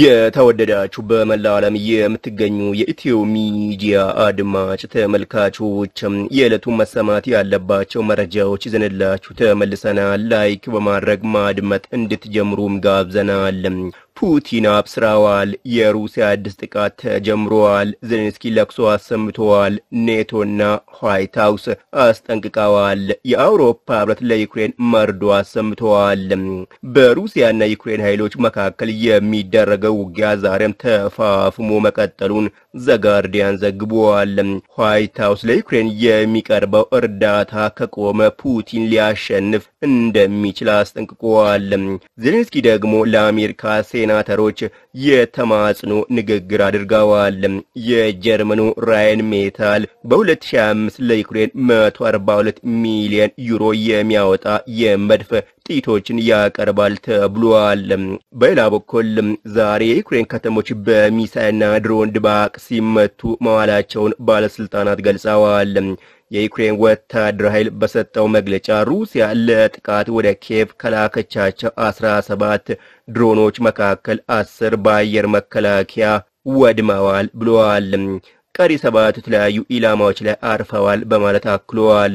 የተወደዳችሁ በመላው ዓለም የምትገኙ የኢትዮ ሚዲያ አድማጭ ተመልካቾች የዕለቱ መሰማት ያለባቸው መረጃዎች ይዘንላችሁ ተመልሰናል። ላይክ በማድረግ ማድመጥ እንድትጀምሩም ጋብዘናል። ፑቲን አብስረዋል። የሩሲያ አዲስ ጥቃት ተጀምረዋል። ዜሌንስኪ ለቅሶ አሰምተዋል። ኔቶና ኋይት ሀውስ አስጠንቅቀዋል። የአውሮፓ ህብረት ለዩክሬን መርዶ አሰምተዋል። በሩሲያና ዩክሬን ኃይሎች መካከል የሚደረገው ውጊያ ዛሬም ተፋፍሞ መቀጠሉን ዘጋርዲያን ዘግቧል። ኋይት ሀውስ ለዩክሬን የሚቀርበው እርዳታ ከቆመ ፑቲን ሊያሸንፍ እንደሚችል አስጠንቅቀዋል። ዜሌንስኪ ደግሞ ለአሜሪካ ሴ ሴናተሮች የተማጽኖ ንግግር አድርገዋል። የጀርመኑ ራይን ሜታል በ2025 ለዩክሬን 142 ሚሊዮን ዩሮ የሚያወጣ የመድፍ ጥይቶችን ያቀርባል ተብሏል። በሌላ በኩል ዛሬ የዩክሬን ከተሞች በሚሳይልና ድሮን ድባቅ ሲመቱ መዋላቸውን ባለስልጣናት ገልጸዋል። የዩክሬን ወታደራዊ ኃይል በሰጠው መግለጫ ሩሲያ ለጥቃት ወደ ኬቭ ከላከቻቸው ሰባት ድሮኖች መካከል አስር በአየር መከላከያ ወድመዋል ብለዋል። ቀሪ ሰባት የተለያዩ ኢላማዎች ላይ አርፈዋል በማለት አክሏል።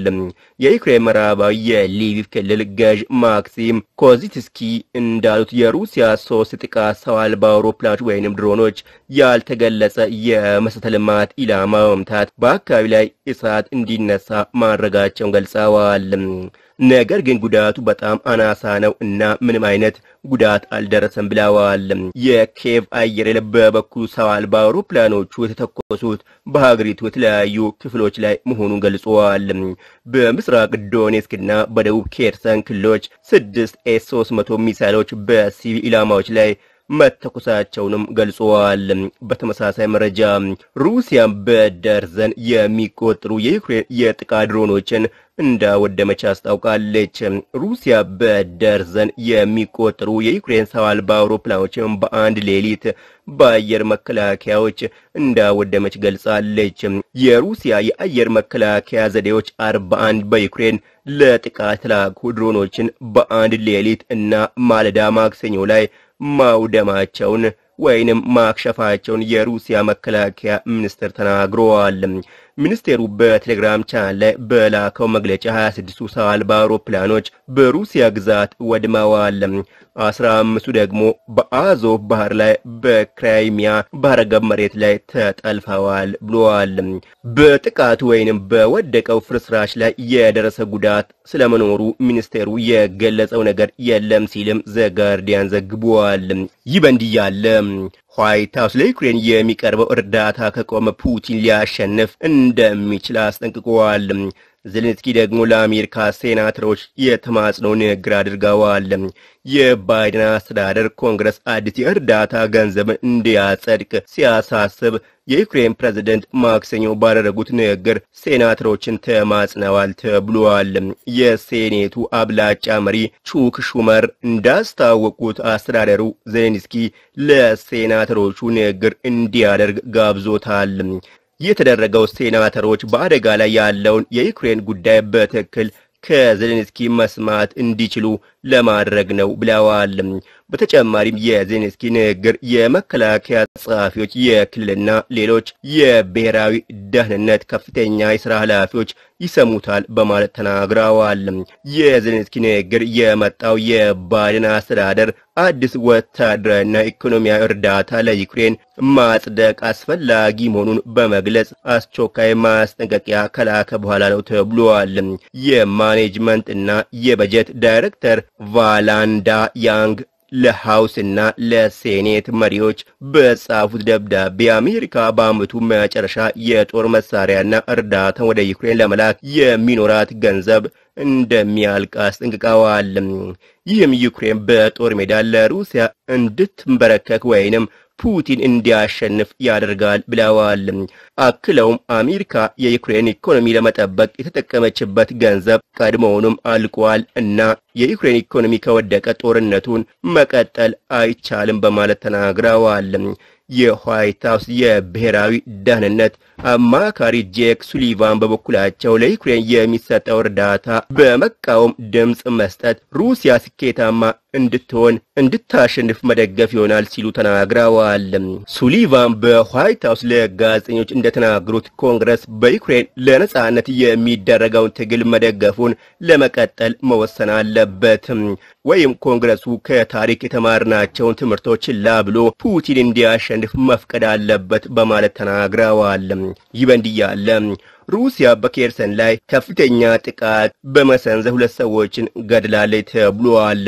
የዩክሬን ምዕራባዊ የሊቪቭ ክልል ገዥ ማክሲም ኮዚትስኪ እንዳሉት የሩሲያ ሶስት ጥቃት ሰው አልባ አውሮፕላኖች ወይንም ድሮኖች ያልተገለጸ የመሰረተ ልማት ኢላማ መምታት በአካባቢ ላይ እሳት እንዲነሳ ማድረጋቸውን ገልጸዋል። ነገር ግን ጉዳቱ በጣም አናሳ ነው እና ምንም አይነት ጉዳት አልደረሰም ብለዋል። የኬቭ አየር የለ በበኩሉ ሰው አልባ አውሮፕላኖቹ የተተኮሱት በሀገሪቱ የተለያዩ ክፍሎች ላይ መሆኑን ገልጸዋል። በምስራቅ ዶኔስክ በደቡብ ኬርሰን ክልሎች ስድስት ኤስ ሶስት መቶ ሚሳይሎች በሲቪል ኢላማዎች ላይ መተኮሳቸውንም ገልጸዋል። በተመሳሳይ መረጃ ሩሲያ በደርዘን የሚቆጠሩ የዩክሬን የጥቃት ድሮኖችን እንዳወደመች አስታውቃለች። ሩሲያ በደርዘን የሚቆጠሩ የዩክሬን ሰው አልባ አውሮፕላኖችን በአንድ ሌሊት በአየር መከላከያዎች እንዳወደመች ገልጻለች። የሩሲያ የአየር መከላከያ ዘዴዎች 41 በዩክሬን ለጥቃት ላኩ ድሮኖችን በአንድ ሌሊት እና ማለዳ ማክሰኞ ላይ ማውደማቸውን ወይንም ማክሸፋቸውን የሩሲያ መከላከያ ሚኒስትር ተናግረዋል። ሚኒስቴሩ በቴሌግራም ቻናል ላይ በላከው መግለጫ 26ቱ ሰው አልባ አውሮፕላኖች በሩሲያ ግዛት ወድመዋል አስራ አምስቱ ደግሞ በአዞቭ ባህር ላይ በክራይሚያ ባህረ ገብ መሬት ላይ ተጠልፈዋል ብለዋል። በጥቃቱ ወይንም በወደቀው ፍርስራሽ ላይ የደረሰ ጉዳት ስለመኖሩ ሚኒስቴሩ የገለጸው ነገር የለም ሲልም ዘጋርዲያን ዘግቧል። ይህ በእንዲህ ያለ ዋይት ሀውስ ለዩክሬን የሚቀርበው እርዳታ ከቆመ ፑቲን ሊያሸንፍ እንደሚችል አስጠንቅቀዋል። ዜሌንስኪ ደግሞ ለአሜሪካ ሴናተሮች የተማጽኖ ንግግር አድርገዋል። የባይደን አስተዳደር ኮንግረስ አዲስ የእርዳታ ገንዘብን እንዲያጸድቅ ሲያሳስብ የዩክሬን ፕሬዝደንት ማክሰኞ ባደረጉት ንግግር ሴናተሮችን ተማጽነዋል ተብሏል። የሴኔቱ አብላጫ መሪ ቹክ ሹመር እንዳስታወቁት አስተዳደሩ ዜሌንስኪ ለሴናተሮቹ ንግግር እንዲያደርግ ጋብዞታል። የተደረገው ሴናተሮች በአደጋ ላይ ያለውን የዩክሬን ጉዳይ በትክክል ከዘሌንስኪ መስማት እንዲችሉ ለማድረግ ነው ብለዋል። በተጨማሪም የዜሌንስኪ ንግግር የመከላከያ ጸሐፊዎች፣ የክልልና ሌሎች የብሔራዊ ደህንነት ከፍተኛ የስራ ኃላፊዎች ይሰሙታል በማለት ተናግረዋል። የዜሌንስኪ ንግግር የመጣው የባይደን አስተዳደር አዲስ ወታደራዊና ኢኮኖሚያዊ እርዳታ ለዩክሬን ማጽደቅ አስፈላጊ መሆኑን በመግለጽ አስቸኳይ ማስጠንቀቂያ ከላከ በኋላ ነው ተብሏል። የማኔጅመንት እና የበጀት ዳይሬክተር ቫላንዳ ያንግ ለሐውስና ለሴኔት መሪዎች በጻፉት ደብዳቤ አሜሪካ በአመቱ መጨረሻ የጦር መሳሪያና እርዳታ ወደ ዩክሬን ለመላክ የሚኖራት ገንዘብ እንደሚያልቅ አስጠንቅቀዋል። ይህም ዩክሬን በጦር ሜዳ ለሩሲያ እንድትንበረከክ ወይንም ፑቲን እንዲያሸንፍ ያደርጋል ብለዋል። አክለውም አሜሪካ የዩክሬን ኢኮኖሚ ለመጠበቅ የተጠቀመችበት ገንዘብ ቀድሞውንም አልቋል እና የዩክሬን ኢኮኖሚ ከወደቀ ጦርነቱን መቀጠል አይቻልም በማለት ተናግረዋል። የዋይት ሀውስ የብሔራዊ ደህንነት አማካሪ ጄክ ሱሊቫን በበኩላቸው ለዩክሬን የሚሰጠው እርዳታ በመቃወም ድምፅ መስጠት ሩሲያ ስኬታማ እንድትሆን እንድታሸንፍ መደገፍ ይሆናል ሲሉ ተናግረዋል። ሱሊቫን በዋይት ሀውስ ለጋዜጠኞች እንደተናገሩት ኮንግረስ በዩክሬን ለነጻነት የሚደረገውን ትግል መደገፉን ለመቀጠል መወሰን አለበት ወይም ኮንግረሱ ከታሪክ የተማርናቸውን ትምህርቶች ብሎ ፑቲን እንዲያሸንፍ መፍቀድ አለበት በማለት ተናግረዋል። ይህ በእንዲህ ሩሲያ በኬርሰን ላይ ከፍተኛ ጥቃት በመሰንዘር ሁለት ሰዎችን ገድላለች ተብሏል።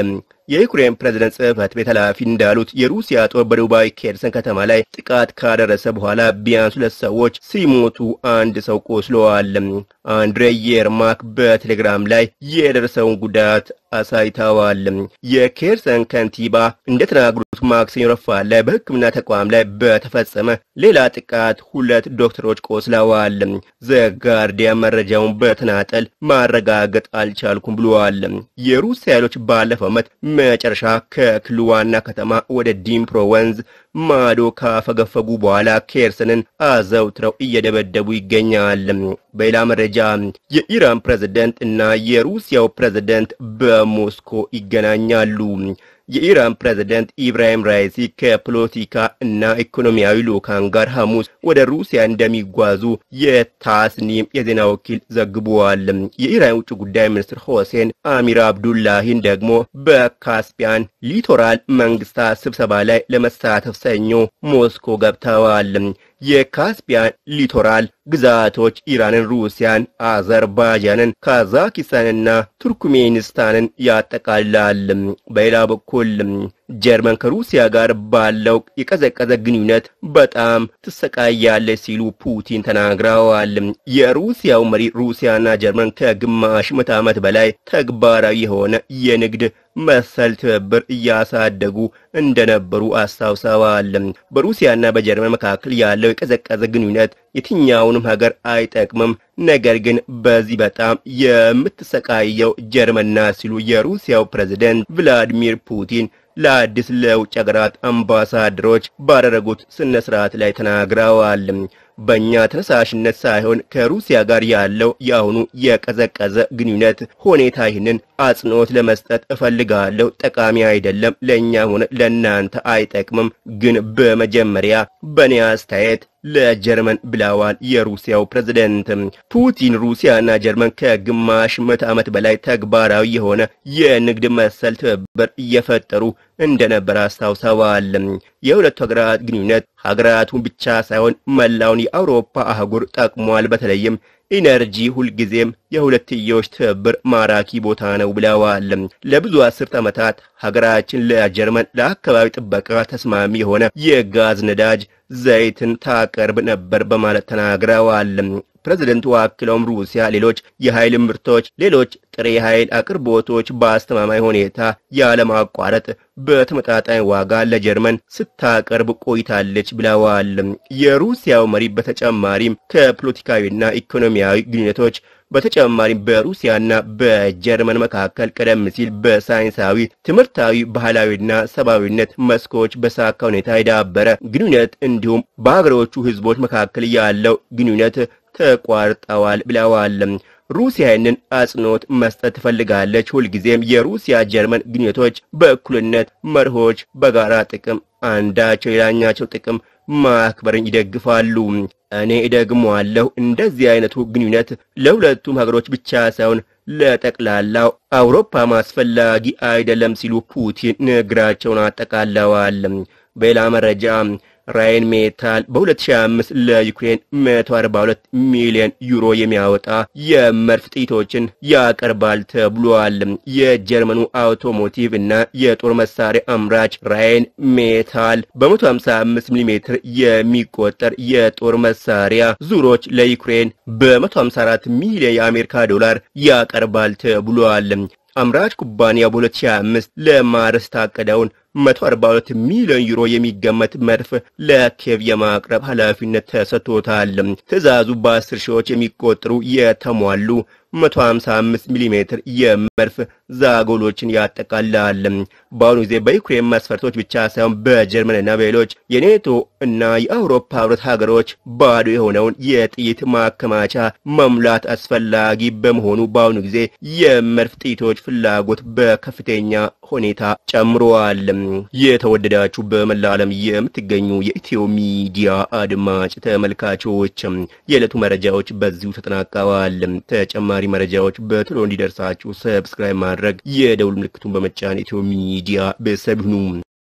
የዩክሬን ፕሬዝደንት ጽህፈት ቤት ኃላፊ እንዳሉት የሩሲያ ጦር በዱባይ ኬርሰን ከተማ ላይ ጥቃት ካደረሰ በኋላ ቢያንስ ሁለት ሰዎች ሲሞቱ አንድ ሰው ቆስለዋል። አንድሬ የርማክ በቴሌግራም ላይ የደረሰውን ጉዳት አሳይተዋል። የኬርሰን ከንቲባ እንደተናገሩት ማክሰኞ ረፋድ ላይ በሕክምና ተቋም ላይ በተፈጸመ ሌላ ጥቃት ሁለት ዶክተሮች ቆስለዋል። ዘጋርዲያን መረጃውን በተናጠል ማረጋገጥ አልቻልኩም ብለዋል። የሩሲያ ኃይሎች ባለፈው ዓመት መጨረሻ ከክሉዋና ዋና ከተማ ወደ ዲምፕሮ ወንዝ ማዶ ካፈገፈጉ በኋላ ኬርሰንን አዘውትረው እየደበደቡ ይገኛል። በሌላ መረጃ የኢራን ፕሬዝደንት እና የሩሲያው ፕሬዝደንት በሞስኮ ይገናኛሉ። የኢራን ፕሬዝደንት ኢብራሂም ራይሲ ከፖለቲካ እና ኢኮኖሚያዊ ልኡካን ጋር ሐሙስ ወደ ሩሲያ እንደሚጓዙ የታስኒም የዜና ወኪል ዘግቧል። የኢራን ውጭ ጉዳይ ሚኒስትር ሆሴን አሚር አብዱላሂን ደግሞ በካስፒያን ሊቶራል መንግስታት ስብሰባ ላይ ለመሳተፍ ሰኞ ሞስኮ ገብተዋል። የካስፒያን ሊቶራል ግዛቶች ኢራንን፣ ሩሲያን፣ አዘርባጃንን ካዛኪስታንና ቱርክሜኒስታንን ያጠቃልላል። በሌላ በኩል ጀርመን ከሩሲያ ጋር ባለው የቀዘቀዘ ግንኙነት በጣም ትሰቃያለች ሲሉ ፑቲን ተናግረዋል። የሩሲያው መሪ ሩሲያና ጀርመን ከግማሽ ምዕተ ዓመት በላይ ተግባራዊ የሆነ የንግድ መሰል ትብብር እያሳደጉ እንደነበሩ አስታውሰዋል። በሩሲያና በጀርመን መካከል ያለው የቀዘቀዘ ግንኙነት የትኛውንም ሀገር አይጠቅምም፣ ነገር ግን በዚህ በጣም የምትሰቃየው ጀርመን ናት ሲሉ የሩሲያው ፕሬዝደንት ቭላዲሚር ፑቲን ለአዲስ ለውጭ ሀገራት አምባሳደሮች ባደረጉት ስነ ስርዓት ላይ ተናግረዋል። በእኛ ተነሳሽነት ሳይሆን ከሩሲያ ጋር ያለው የአሁኑ የቀዘቀዘ ግንኙነት ሁኔታ ይህንን አጽንኦት ለመስጠት እፈልጋለሁ። ጠቃሚ አይደለም፣ ለእኛም ሆነ ለእናንተ አይጠቅምም። ግን በመጀመሪያ በእኔ አስተያየት ለጀርመን ብለዋል የሩሲያው ፕሬዝደንት ፑቲን። ሩሲያና ጀርመን ከግማሽ ምዕተ ዓመት በላይ ተግባራዊ የሆነ የንግድ መሰል ትብብር እየፈጠሩ እንደነበር አስታውሰዋል። የሁለቱ ሀገራት ግንኙነት ሀገራቱን ብቻ ሳይሆን መላውን የአውሮፓ አህጉር ጠቅሟል። በተለይም ኢነርጂ ሁልጊዜም የሁለትዮሽ ትብብር ማራኪ ቦታ ነው ብለዋል። ለብዙ አስርት ዓመታት ሀገራችን ለጀርመን ለአካባቢ ጥበቃ ተስማሚ የሆነ የጋዝ ነዳጅ ዘይትን ታቀርብ ነበር በማለት ተናግረዋል። ፕሬዚደንቱ አክለውም ሩሲያ ሌሎች የኃይል ምርቶች፣ ሌሎች ጥሬ ኃይል አቅርቦቶች በአስተማማኝ ሁኔታ ያለማቋረጥ በተመጣጣኝ ዋጋ ለጀርመን ስታቀርብ ቆይታለች ብለዋል። የሩሲያው መሪ በተጨማሪም ከፖለቲካዊና ኢኮኖሚያዊ ግንኙነቶች በተጨማሪም በሩሲያና በጀርመን መካከል ቀደም ሲል በሳይንሳዊ ትምህርታዊ፣ ባህላዊና ሰብአዊነት መስኮች በሳካ ሁኔታ የዳበረ ግንኙነት እንዲሁም በሀገሮቹ ህዝቦች መካከል ያለው ግንኙነት ተቋርጠዋል ብለዋል። ሩሲያ ይህንን አጽንኦት መስጠት ትፈልጋለች። ሁልጊዜም የሩሲያ ጀርመን ግንኙነቶች በእኩልነት መርሆች፣ በጋራ ጥቅም አንዳቸው ሌላኛቸው ጥቅም ማክበርን ይደግፋሉ። እኔ እደግመዋለሁ፣ እንደዚህ አይነቱ ግንኙነት ለሁለቱም ሀገሮች ብቻ ሳይሆን ለጠቅላላው አውሮፓ ማስፈላጊ አይደለም ሲሉ ፑቲን ንግራቸውን አጠቃለዋል። በሌላ መረጃ ራይን ሜታል በ2005 ለዩክሬን 142 ሚሊዮን ዩሮ የሚያወጣ የመድፍ ጥይቶችን ያቀርባል ተብሏል። የጀርመኑ አውቶሞቲቭ እና የጦር መሳሪያ አምራች ራይን ሜታል በ155 ሚሜ የሚቆጠር የጦር መሳሪያ ዙሮች ለዩክሬን በ154 ሚሊዮን የአሜሪካ ዶላር ያቀርባል ተብሏል። አምራች ኩባንያ በ2025 ለማድረስ ታቀደውን 142 ሚሊዮን ዩሮ የሚገመት መድፍ ለኬቭ የማቅረብ ኃላፊነት ተሰጥቶታል። ትዕዛዙ በአስር ሺዎች የሚቆጠሩ የተሟሉ 155 ሚሜ የመድፍ ዛጎሎችን ያጠቃልላል። በአሁኑ ጊዜ በዩክሬን መስፈርቶች ብቻ ሳይሆን በጀርመንና በሌሎች የኔቶ እና የአውሮፓ ህብረት ሀገሮች ባዶ የሆነውን የጥይት ማከማቻ መሙላት አስፈላጊ በመሆኑ በአሁኑ ጊዜ የመድፍ ጥይቶች ፍላጎት በከፍተኛ ሁኔታ ጨምረዋል። የተወደዳችሁ በመላ ዓለም የምትገኙ የኢትዮ ሚዲያ አድማጭ ተመልካቾች የዕለቱ መረጃዎች በዚሁ ተጠናቀዋል። ተጨማሪ ተጨማሪ መረጃዎች በቶሎ እንዲደርሳችሁ ሰብስክራይብ ማድረግ፣ የደውል ምልክቱን በመጫን ኢትዮ ሚዲያ ቤተሰብ ይሁኑ።